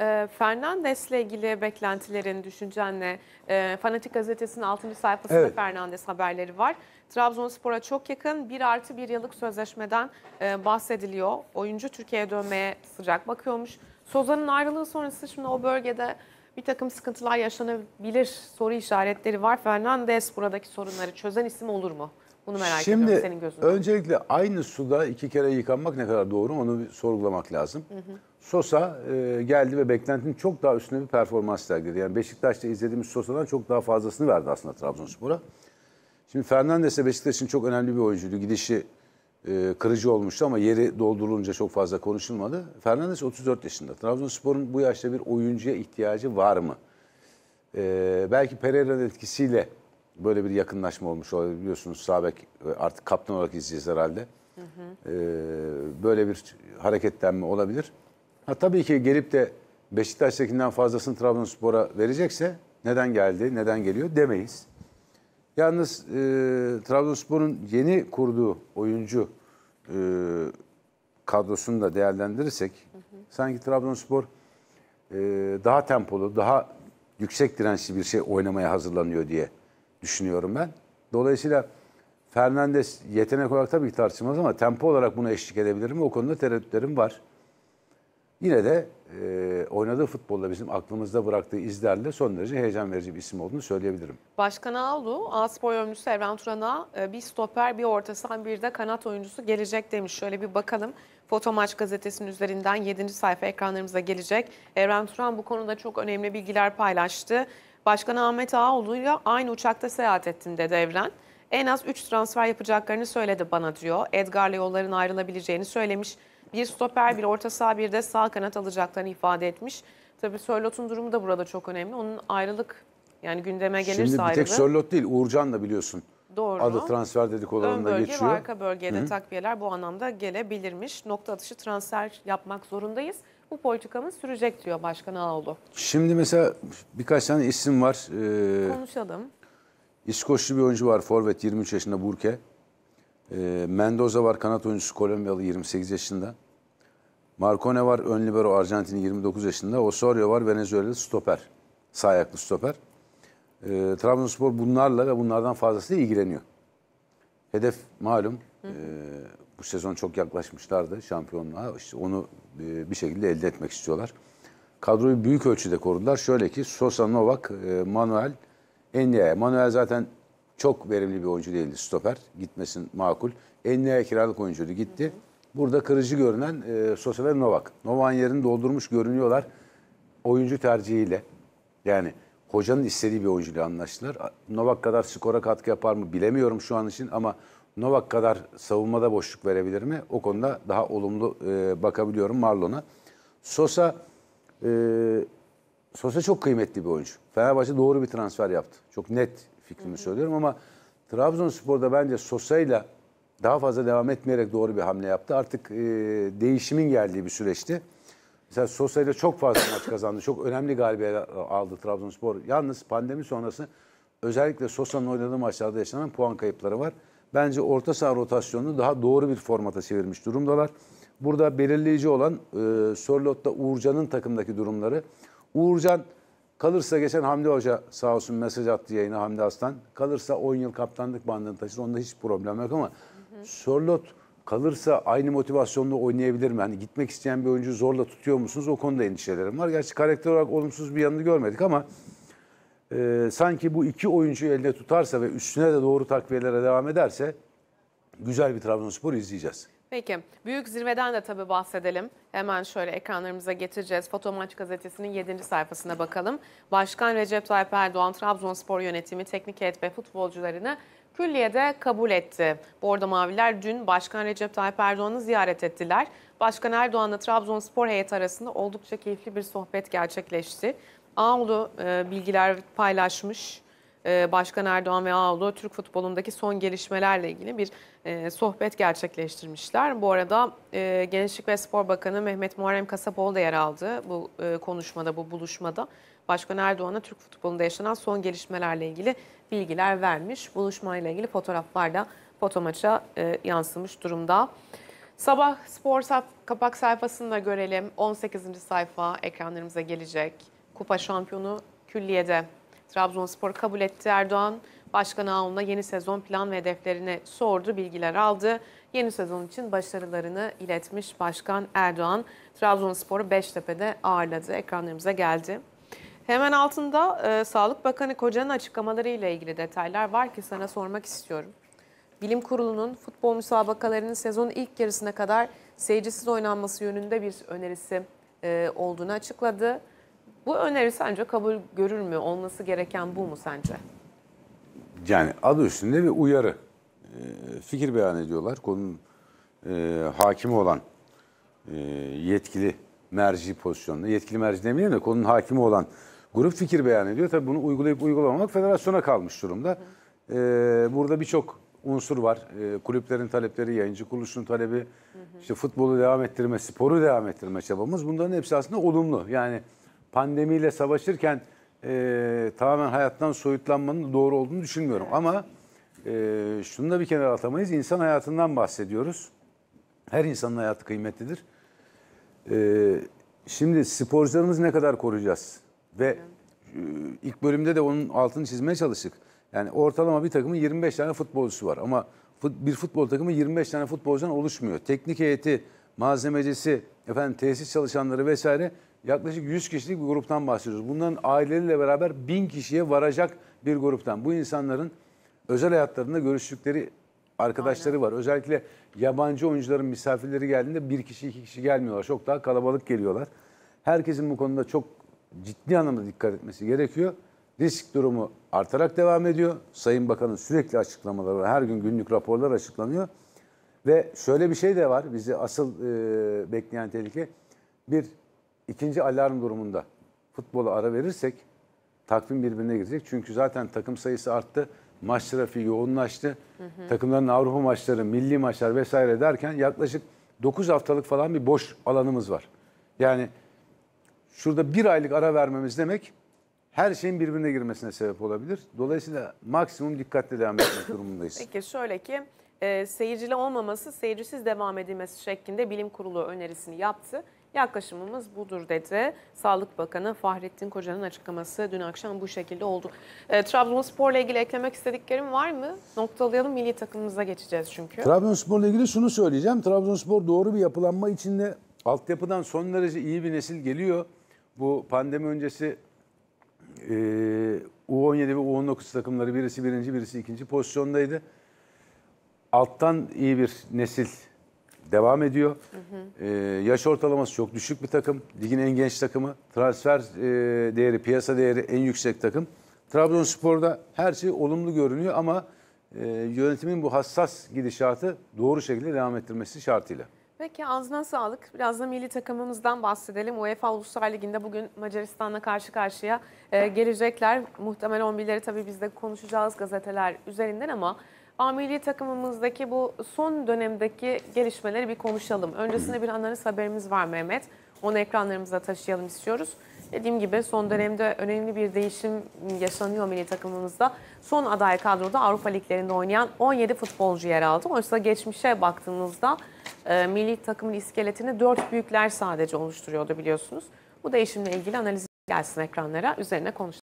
E, Fernandes'le ilgili beklentilerin, düşüncenle e, Fanatik Gazetesi'nin 6. sayfasında evet. Fernandes haberleri var. Trabzonspor'a çok yakın 1 artı 1 yıllık sözleşmeden e, bahsediliyor. Oyuncu Türkiye'ye dönmeye sıcak bakıyormuş. Soza'nın ayrılığı sonrası şimdi o bölgede bir takım sıkıntılar yaşanabilir soru işaretleri var. Fernandes buradaki sorunları çözen isim olur mu? Bunu merak Şimdi, ediyorum senin gözünden. Öncelikle aynı suda iki kere yıkanmak ne kadar doğru onu bir sorgulamak lazım. Hı hı. Sosa e, geldi ve beklentinin çok daha üstüne bir performans sergiledi. Yani Beşiktaş'ta izlediğimiz Sosa'dan çok daha fazlasını verdi aslında Trabzonspor'a. Şimdi Fernandes de Beşiktaş çok önemli bir oyuncuydu. Gidişi e, kırıcı olmuştu ama yeri doldurulunca çok fazla konuşulmadı. Fernandes 34 yaşında. Trabzonspor'un bu yaşta bir oyuncuya ihtiyacı var mı? E, belki Pereira'nın etkisiyle böyle bir yakınlaşma olmuş olabilir. Biliyorsunuz Sabek e, artık kaptan olarak izleyeceğiz herhalde. Hı hı. Ee, böyle bir hareketlenme olabilir. Ha tabii ki gelip de Beşiktaş'takinden fazlasını Trabzonspor'a verecekse neden geldi, neden geliyor demeyiz. Yalnız e, Trabzonspor'un yeni kurduğu oyuncu e, kadrosunu da değerlendirirsek hı hı. sanki Trabzonspor e, daha tempolu, daha yüksek dirençli bir şey oynamaya hazırlanıyor diye düşünüyorum ben. Dolayısıyla Fernandes yetenek olarak tabii tartışmaz ama tempo olarak buna eşlik edebilir mi? O konuda tereddütlerim var. Yine de e, oynadığı futbolla bizim aklımızda bıraktığı izlerle son derece heyecan verici bir isim olduğunu söyleyebilirim. Başkan Ağlu, A-Spor oyuncusu Evren Turan'a e, bir stoper, bir orta saha, bir de kanat oyuncusu gelecek demiş. Şöyle bir bakalım. Foto Maç gazetesinin üzerinden 7. sayfa ekranlarımıza gelecek. Evren Turan bu konuda çok önemli bilgiler paylaştı. Başkan Ahmet Ağaoğlu'yla aynı uçakta seyahat ettim dedi Evren. En az 3 transfer yapacaklarını söyledi bana diyor. Edgar'la yolların ayrılabileceğini söylemiş. Bir stoper, bir orta saha, bir de sağ kanat alacaklarını ifade etmiş. Tabii Sörlot'un durumu da burada çok önemli. Onun ayrılık yani gündeme gelirse ayrılık. Şimdi bir tek ayrılığı... Sörlot değil Uğurcan da biliyorsun. Doğru. Adı transfer dedikodularında geçiyor. Ön bölge ve arka bölgede Hı. takviyeler bu anlamda gelebilirmiş. Nokta atışı transfer yapmak zorundayız. Bu politikamız sürecek diyor Başkan Ağoğlu. Şimdi mesela birkaç tane isim var. Ee, Konuşalım. İskoçlu bir oyuncu var. Forvet 23 yaşında Burke. Ee, Mendoza var. Kanat oyuncusu Kolombiyalı 28 yaşında. Marcone var. Ön libero Arjantinli 29 yaşında. Osorio var. Venezuelalı stoper. Sağ ayaklı stoper. Ee, Trabzonspor bunlarla ve bunlardan fazlasıyla ilgileniyor. Hedef malum. Hı hı. E, bu sezon çok yaklaşmışlardı şampiyonluğa. İşte onu e, bir şekilde elde etmek istiyorlar. Kadroyu büyük ölçüde korudular. Şöyle ki Sosa, Novak, e, Manuel, Ennea'ya. Manuel zaten çok verimli bir oyuncu değildi stoper. Gitmesin makul. Ennea'ya kiralık oyuncuydu gitti. Burada kırıcı görünen e, Sosa ve Novak. Novak'ın yerini doldurmuş görünüyorlar. Oyuncu tercihiyle yani hocanın istediği bir oyuncuyla anlaştılar. Novak kadar skora katkı yapar mı bilemiyorum şu an için ama Novak kadar savunmada boşluk verebilir mi? O konuda daha olumlu e, bakabiliyorum Marlon'a. Sosa e, Sosa çok kıymetli bir oyuncu. Fenerbahçe doğru bir transfer yaptı. Çok net fikrimi söylüyorum ama Trabzonspor'da bence Sosa'yla daha fazla devam etmeyerek doğru bir hamle yaptı. Artık e, değişimin geldiği bir süreçti. Mesela Sosa ile çok fazla maç kazandı. Çok önemli galibiyet aldı Trabzonspor. Yalnız pandemi sonrası özellikle Sosa'nın oynadığı maçlarda yaşanan puan kayıpları var bence orta saha rotasyonunu daha doğru bir formata çevirmiş durumdalar. Burada belirleyici olan e, Sörlot'ta Uğurcan'ın takımdaki durumları. Uğurcan kalırsa geçen Hamdi Hoca sağ olsun mesaj attı yayına Hamdi Aslan. Kalırsa 10 yıl kaptanlık bandını taşır. Onda hiç problem yok ama Sörlot kalırsa aynı motivasyonla oynayabilir mi? Hani gitmek isteyen bir oyuncu zorla tutuyor musunuz? O konuda endişelerim var. Gerçi karakter olarak olumsuz bir yanını görmedik ama e, sanki bu iki oyuncu eline tutarsa ve üstüne de doğru takviyelere devam ederse güzel bir Trabzonspor izleyeceğiz. Peki. Büyük zirveden de tabii bahsedelim. Hemen şöyle ekranlarımıza getireceğiz. Fotomaç gazetesinin 7. sayfasına bakalım. Başkan Recep Tayyip Erdoğan Trabzonspor yönetimi, teknik heyet ve futbolcularını külliyede kabul etti. Bu arada Maviler dün Başkan Recep Tayyip Erdoğan'ı ziyaret ettiler. Başkan Erdoğan'la Trabzonspor heyeti arasında oldukça keyifli bir sohbet gerçekleşti. Ağulu e, bilgiler paylaşmış. E, Başkan Erdoğan ve Ağulu Türk futbolundaki son gelişmelerle ilgili bir e, sohbet gerçekleştirmişler. Bu arada e, Gençlik ve Spor Bakanı Mehmet Muharrem Kasapoğlu da yer aldı bu e, konuşmada, bu buluşmada. Başkan Erdoğan'a Türk futbolunda yaşanan son gelişmelerle ilgili bilgiler vermiş. Buluşmayla ilgili fotoğraflar da foto e, yansımış durumda. Sabah spor kapak sayfasını da görelim. 18. sayfa ekranlarımıza gelecek. Kupa şampiyonu külliyede. Trabzonspor kabul etti. Erdoğan Başkan Ağun'la yeni sezon plan ve hedeflerini sordu, bilgiler aldı. Yeni sezon için başarılarını iletmiş Başkan Erdoğan. Trabzonspor'u Beştepe'de ağırladı. Ekranlarımıza geldi. Hemen altında e, Sağlık Bakanı Koca'nın açıklamalarıyla ilgili detaylar var ki sana sormak istiyorum. Bilim Kurulu'nun futbol müsabakalarının sezonun ilk yarısına kadar seyircisiz oynanması yönünde bir önerisi e, olduğunu açıkladı. Bu öneri sence kabul görür mü? Olması gereken bu mu sence? Yani adı üstünde bir uyarı. E, fikir beyan ediyorlar. Konunun e, hakimi olan e, yetkili merci pozisyonunda. Yetkili merci demeyelim de konunun hakimi olan grup fikir beyan ediyor. Tabii bunu uygulayıp uygulamamak federasyona kalmış durumda. E, burada birçok unsur var. E, kulüplerin talepleri, yayıncı kuruluşun talebi, hı hı. işte futbolu devam ettirme, sporu devam ettirme çabamız bunların hepsi aslında olumlu. Yani pandemiyle savaşırken e, tamamen hayattan soyutlanmanın doğru olduğunu düşünmüyorum. Ama e, şunu da bir kenara atamayız. İnsan hayatından bahsediyoruz. Her insanın hayatı kıymetlidir. E, şimdi sporcularımızı ne kadar koruyacağız? Ve e, ilk bölümde de onun altını çizmeye çalıştık. Yani ortalama bir takımın 25 tane futbolcusu var ama bir futbol takımı 25 tane futbolcudan oluşmuyor. Teknik heyeti, malzemecisi, efendim tesis çalışanları vesaire Yaklaşık 100 kişilik bir gruptan bahsediyoruz. Bunların aileleriyle beraber 1000 kişiye varacak bir gruptan. Bu insanların özel hayatlarında görüştükleri arkadaşları Aynen. var. Özellikle yabancı oyuncuların misafirleri geldiğinde bir kişi iki kişi gelmiyorlar. Çok daha kalabalık geliyorlar. Herkesin bu konuda çok ciddi anlamda dikkat etmesi gerekiyor. Risk durumu artarak devam ediyor. Sayın Bakan'ın sürekli açıklamaları var. Her gün günlük raporlar açıklanıyor. Ve şöyle bir şey de var bizi asıl e, bekleyen tehlike. Bir ikinci alarm durumunda futbola ara verirsek takvim birbirine girecek. Çünkü zaten takım sayısı arttı. Maç trafiği yoğunlaştı. Hı hı. Takımların Avrupa maçları, milli maçlar vesaire derken yaklaşık 9 haftalık falan bir boş alanımız var. Yani şurada bir aylık ara vermemiz demek her şeyin birbirine girmesine sebep olabilir. Dolayısıyla maksimum dikkatle devam etmek durumundayız. Peki şöyle ki e, seyircili olmaması, seyircisiz devam edilmesi şeklinde bilim kurulu önerisini yaptı. Yaklaşımımız budur dedi. Sağlık Bakanı Fahrettin Koca'nın açıklaması dün akşam bu şekilde oldu. E, Trabzonspor'la ilgili eklemek istediklerim var mı? Noktalayalım milli takımımıza geçeceğiz çünkü. Trabzonspor'la ilgili şunu söyleyeceğim. Trabzonspor doğru bir yapılanma içinde altyapıdan son derece iyi bir nesil geliyor. Bu pandemi öncesi e, U17 ve U19 takımları birisi birinci birisi ikinci pozisyondaydı. Alttan iyi bir nesil devam ediyor. Hı hı. Ee, yaş ortalaması çok düşük bir takım. Ligin en genç takımı. Transfer e, değeri, piyasa değeri en yüksek takım. Trabzonspor'da her şey olumlu görünüyor ama e, yönetimin bu hassas gidişatı doğru şekilde devam ettirmesi şartıyla. Peki ağzına sağlık. Biraz da milli takımımızdan bahsedelim. UEFA Uluslar Ligi'nde bugün Macaristan'la karşı karşıya e, gelecekler. Muhtemel 11'leri tabii biz de konuşacağız gazeteler üzerinden ama amili takımımızdaki bu son dönemdeki gelişmeleri bir konuşalım. Öncesinde bir analiz haberimiz var Mehmet. Onu ekranlarımıza taşıyalım istiyoruz. Dediğim gibi son dönemde önemli bir değişim yaşanıyor milli takımımızda. Son aday kadroda Avrupa liglerinde oynayan 17 futbolcu yer aldı. Oysa geçmişe baktığımızda e, milli takımın iskeletini 4 büyükler sadece oluşturuyordu biliyorsunuz. Bu değişimle ilgili analiz gelsin ekranlara üzerine konuşalım.